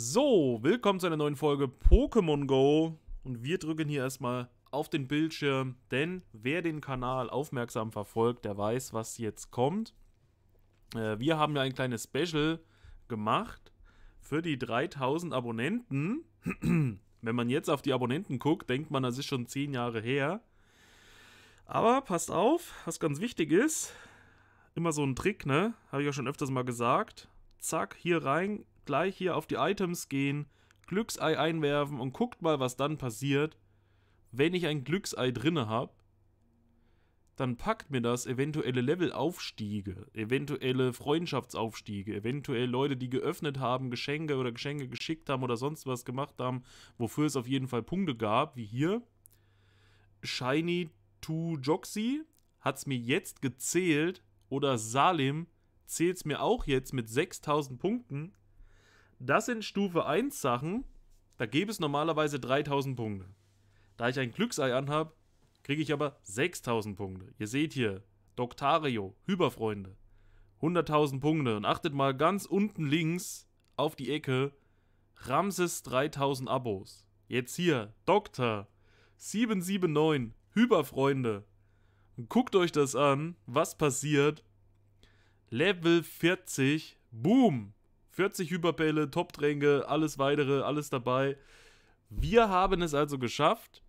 So, willkommen zu einer neuen Folge Pokémon Go. Und wir drücken hier erstmal auf den Bildschirm, denn wer den Kanal aufmerksam verfolgt, der weiß, was jetzt kommt. Äh, wir haben ja ein kleines Special gemacht für die 3000 Abonnenten. Wenn man jetzt auf die Abonnenten guckt, denkt man, das ist schon 10 Jahre her. Aber passt auf, was ganz wichtig ist, immer so ein Trick, ne? Habe ich ja schon öfters mal gesagt. Zack, hier rein, gleich hier auf die Items gehen, Glücksei einwerfen und guckt mal, was dann passiert. Wenn ich ein Glücksei drinne habe, dann packt mir das eventuelle Levelaufstiege, eventuelle Freundschaftsaufstiege, eventuell Leute, die geöffnet haben, Geschenke oder Geschenke geschickt haben oder sonst was gemacht haben, wofür es auf jeden Fall Punkte gab, wie hier. Shiny to Joxy hat es mir jetzt gezählt oder Salim zählt es mir auch jetzt mit 6000 Punkten das sind Stufe 1 Sachen, da gäbe es normalerweise 3000 Punkte. Da ich ein Glücksei anhab, kriege ich aber 6000 Punkte. Ihr seht hier, Doctario, Hyperfreunde, 100.000 Punkte. Und achtet mal ganz unten links auf die Ecke, Ramses 3000 Abos. Jetzt hier, Doktor, 779, Hyperfreunde. Und guckt euch das an, was passiert. Level 40, boom, 40 Hyperbälle, Top-Tränke, alles weitere, alles dabei. Wir haben es also geschafft,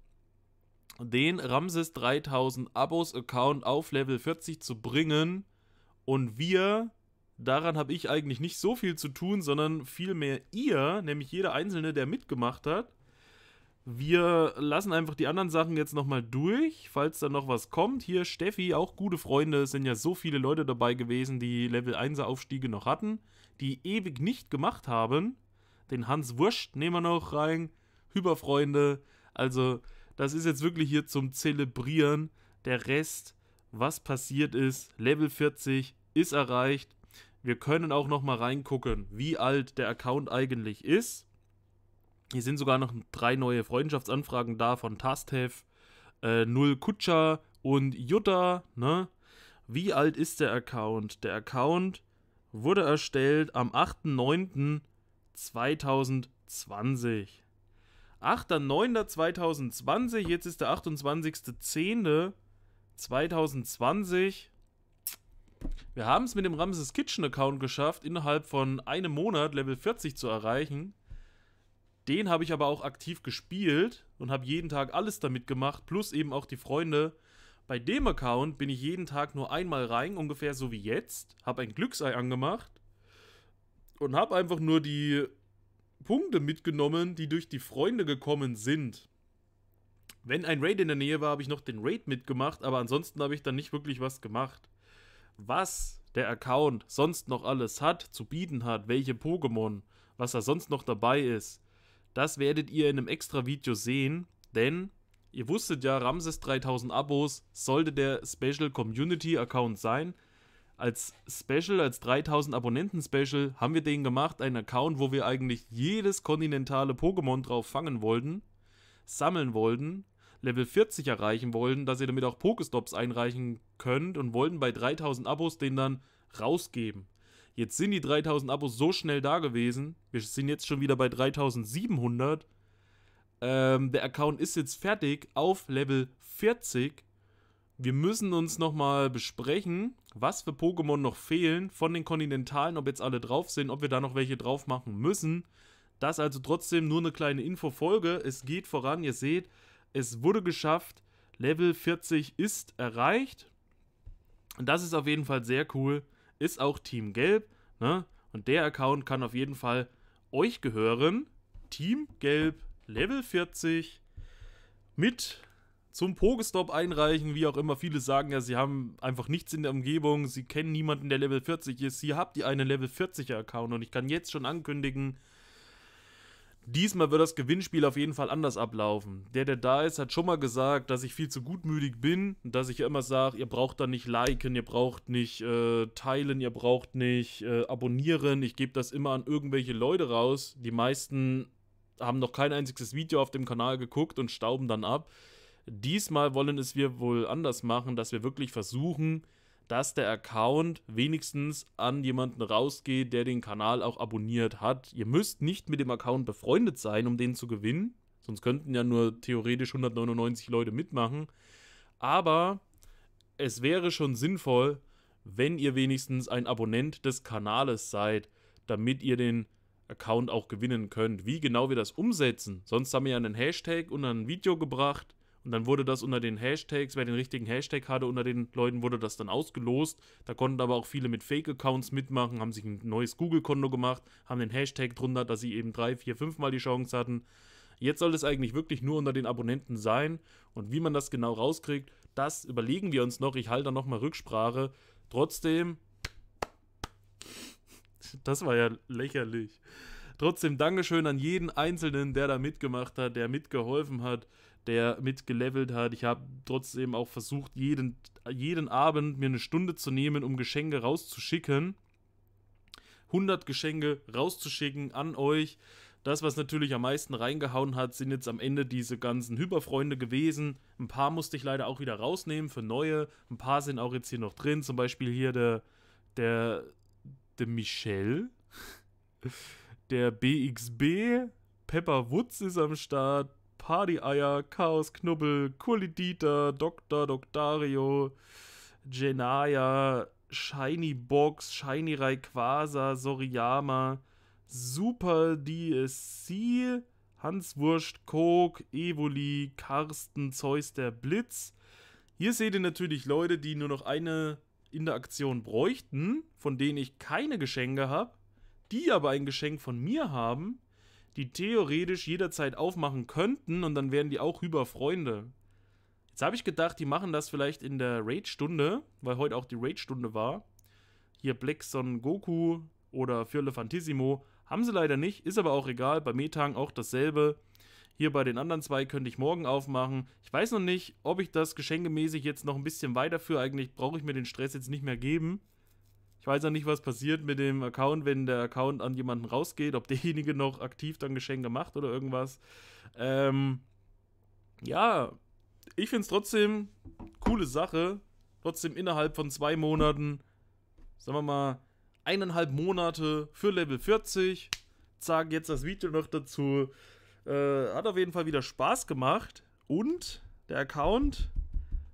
den Ramses 3000 Abos Account auf Level 40 zu bringen und wir daran habe ich eigentlich nicht so viel zu tun, sondern vielmehr ihr, nämlich jeder einzelne der mitgemacht hat, wir lassen einfach die anderen Sachen jetzt nochmal durch, falls da noch was kommt. Hier Steffi, auch gute Freunde, es sind ja so viele Leute dabei gewesen, die Level 1er Aufstiege noch hatten, die ewig nicht gemacht haben. Den Hans Wurscht nehmen wir noch rein. Hyperfreunde. Also, das ist jetzt wirklich hier zum Zelebrieren. Der Rest, was passiert ist, Level 40 ist erreicht. Wir können auch nochmal reingucken, wie alt der Account eigentlich ist. Hier sind sogar noch drei neue Freundschaftsanfragen da von Tastev, äh, Null Kutscher und Jutta. Ne? Wie alt ist der Account? Der Account wurde erstellt am 8.9.2020. 8.9.2020, jetzt ist der 28.10.2020. Wir haben es mit dem Ramses Kitchen Account geschafft, innerhalb von einem Monat Level 40 zu erreichen. Den habe ich aber auch aktiv gespielt und habe jeden Tag alles damit gemacht, plus eben auch die Freunde. Bei dem Account bin ich jeden Tag nur einmal rein, ungefähr so wie jetzt, habe ein Glücksei angemacht und habe einfach nur die Punkte mitgenommen, die durch die Freunde gekommen sind. Wenn ein Raid in der Nähe war, habe ich noch den Raid mitgemacht, aber ansonsten habe ich dann nicht wirklich was gemacht. Was der Account sonst noch alles hat, zu bieten hat, welche Pokémon, was da sonst noch dabei ist, das werdet ihr in einem extra Video sehen, denn ihr wusstet ja, Ramses 3000 Abos sollte der Special Community Account sein. Als Special, als 3000 Abonnenten Special haben wir den gemacht, einen Account, wo wir eigentlich jedes kontinentale Pokémon drauf fangen wollten, sammeln wollten, Level 40 erreichen wollten, dass ihr damit auch Pokestops einreichen könnt und wollten bei 3000 Abos den dann rausgeben. Jetzt sind die 3000 Abos so schnell da gewesen. Wir sind jetzt schon wieder bei 3700. Ähm, der Account ist jetzt fertig auf Level 40. Wir müssen uns nochmal besprechen, was für Pokémon noch fehlen von den Kontinentalen, ob jetzt alle drauf sind, ob wir da noch welche drauf machen müssen. Das also trotzdem nur eine kleine Infofolge. Es geht voran, ihr seht, es wurde geschafft. Level 40 ist erreicht. Und das ist auf jeden Fall sehr cool ist auch Team Gelb. Ne? Und der Account kann auf jeden Fall euch gehören. Team Gelb, Level 40, mit zum Pokestop einreichen, wie auch immer. Viele sagen ja, sie haben einfach nichts in der Umgebung, sie kennen niemanden, der Level 40 ist. Hier habt ihr einen Level 40er Account und ich kann jetzt schon ankündigen, Diesmal wird das Gewinnspiel auf jeden Fall anders ablaufen. Der, der da ist, hat schon mal gesagt, dass ich viel zu gutmütig bin, dass ich immer sage, ihr braucht da nicht liken, ihr braucht nicht äh, teilen, ihr braucht nicht äh, abonnieren. Ich gebe das immer an irgendwelche Leute raus. Die meisten haben noch kein einziges Video auf dem Kanal geguckt und stauben dann ab. Diesmal wollen es wir wohl anders machen, dass wir wirklich versuchen, dass der Account wenigstens an jemanden rausgeht, der den Kanal auch abonniert hat. Ihr müsst nicht mit dem Account befreundet sein, um den zu gewinnen. Sonst könnten ja nur theoretisch 199 Leute mitmachen. Aber es wäre schon sinnvoll, wenn ihr wenigstens ein Abonnent des Kanales seid, damit ihr den Account auch gewinnen könnt. Wie genau wir das umsetzen? Sonst haben wir ja einen Hashtag und ein Video gebracht und dann wurde das unter den Hashtags, wer den richtigen Hashtag hatte, unter den Leuten wurde das dann ausgelost. Da konnten aber auch viele mit Fake-Accounts mitmachen, haben sich ein neues Google-Konto gemacht, haben den Hashtag drunter, dass sie eben drei, vier, fünfmal die Chance hatten. Jetzt soll es eigentlich wirklich nur unter den Abonnenten sein. Und wie man das genau rauskriegt, das überlegen wir uns noch. Ich halte da nochmal Rücksprache. Trotzdem, das war ja lächerlich. Trotzdem Dankeschön an jeden Einzelnen, der da mitgemacht hat, der mitgeholfen hat, der mitgelevelt hat. Ich habe trotzdem auch versucht, jeden, jeden Abend mir eine Stunde zu nehmen, um Geschenke rauszuschicken. 100 Geschenke rauszuschicken an euch. Das, was natürlich am meisten reingehauen hat, sind jetzt am Ende diese ganzen Hyperfreunde gewesen. Ein paar musste ich leider auch wieder rausnehmen für neue. Ein paar sind auch jetzt hier noch drin. Zum Beispiel hier der, der, der Michel, der BXB, Pepper Woods ist am Start, Party-Eier, Chaos, Knubbel, Kulidita, Doktor, Doktario, Genaya, Shiny Box, Shiny raikwasa Soriyama, Super DSC, Hanswurst, Kok, Evoli, Karsten, Zeus, der Blitz. Hier seht ihr natürlich Leute, die nur noch eine Interaktion bräuchten, von denen ich keine Geschenke habe, die aber ein Geschenk von mir haben die theoretisch jederzeit aufmachen könnten und dann wären die auch über Freunde. Jetzt habe ich gedacht, die machen das vielleicht in der Raid-Stunde, weil heute auch die Raid-Stunde war. Hier Black Son Goku oder Firle Fantissimo haben sie leider nicht, ist aber auch egal. Bei Metang auch dasselbe. Hier bei den anderen zwei könnte ich morgen aufmachen. Ich weiß noch nicht, ob ich das geschenkemäßig jetzt noch ein bisschen weiterführe. Eigentlich brauche ich mir den Stress jetzt nicht mehr geben. Ich weiß auch nicht, was passiert mit dem Account, wenn der Account an jemanden rausgeht, ob derjenige noch aktiv dann Geschenke macht oder irgendwas. Ähm, ja, ich finde es trotzdem coole Sache. Trotzdem innerhalb von zwei Monaten, sagen wir mal, eineinhalb Monate für Level 40. Zack, jetzt das Video noch dazu. Äh, hat auf jeden Fall wieder Spaß gemacht. Und der Account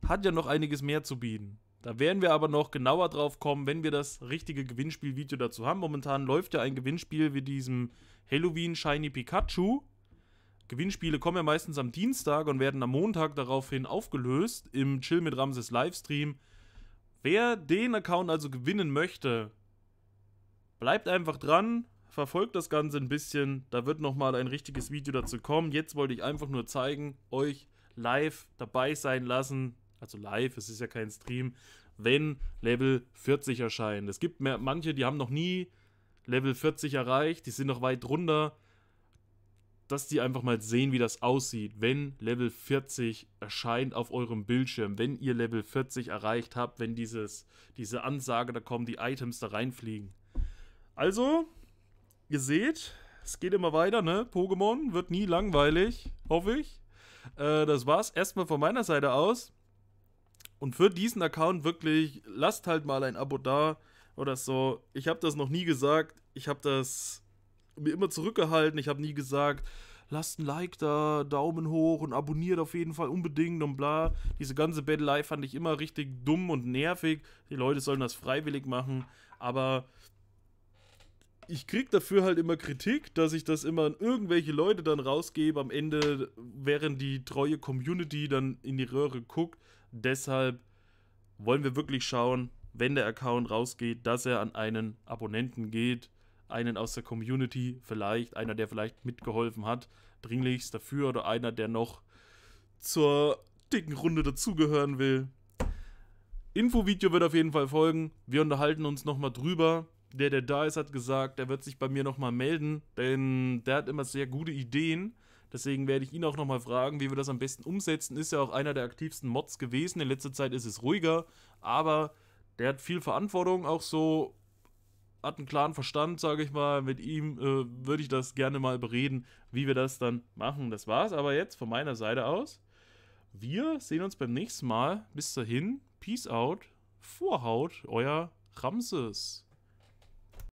hat ja noch einiges mehr zu bieten. Da werden wir aber noch genauer drauf kommen, wenn wir das richtige Gewinnspielvideo dazu haben. Momentan läuft ja ein Gewinnspiel wie diesem Halloween Shiny Pikachu. Gewinnspiele kommen ja meistens am Dienstag und werden am Montag daraufhin aufgelöst im Chill mit Ramses Livestream. Wer den Account also gewinnen möchte, bleibt einfach dran, verfolgt das Ganze ein bisschen. Da wird nochmal ein richtiges Video dazu kommen. Jetzt wollte ich einfach nur zeigen, euch live dabei sein lassen, also live, es ist ja kein Stream, wenn Level 40 erscheint. Es gibt mehr, manche, die haben noch nie Level 40 erreicht, die sind noch weit runter, dass die einfach mal sehen, wie das aussieht, wenn Level 40 erscheint auf eurem Bildschirm, wenn ihr Level 40 erreicht habt, wenn dieses, diese Ansage da kommt, die Items da reinfliegen. Also, ihr seht, es geht immer weiter, ne? Pokémon wird nie langweilig, hoffe ich. Äh, das war's erstmal von meiner Seite aus. Und für diesen Account wirklich, lasst halt mal ein Abo da oder so. Ich habe das noch nie gesagt. Ich habe das mir immer zurückgehalten. Ich habe nie gesagt, lasst ein Like da, Daumen hoch und abonniert auf jeden Fall unbedingt und bla. Diese ganze Battle-Eye fand ich immer richtig dumm und nervig. Die Leute sollen das freiwillig machen, aber ich krieg dafür halt immer Kritik, dass ich das immer an irgendwelche Leute dann rausgebe am Ende, während die treue Community dann in die Röhre guckt. Deshalb wollen wir wirklich schauen, wenn der Account rausgeht, dass er an einen Abonnenten geht, einen aus der Community vielleicht, einer, der vielleicht mitgeholfen hat, dringlichst dafür oder einer, der noch zur dicken Runde dazugehören will. Infovideo wird auf jeden Fall folgen. Wir unterhalten uns nochmal drüber. Der, der da ist, hat gesagt, er wird sich bei mir nochmal melden, denn der hat immer sehr gute Ideen Deswegen werde ich ihn auch nochmal fragen, wie wir das am besten umsetzen. Ist ja auch einer der aktivsten Mods gewesen. In letzter Zeit ist es ruhiger, aber der hat viel Verantwortung, auch so hat einen klaren Verstand, sage ich mal. Mit ihm äh, würde ich das gerne mal bereden, wie wir das dann machen. Das war's aber jetzt von meiner Seite aus. Wir sehen uns beim nächsten Mal. Bis dahin, Peace out, Vorhaut, euer Ramses.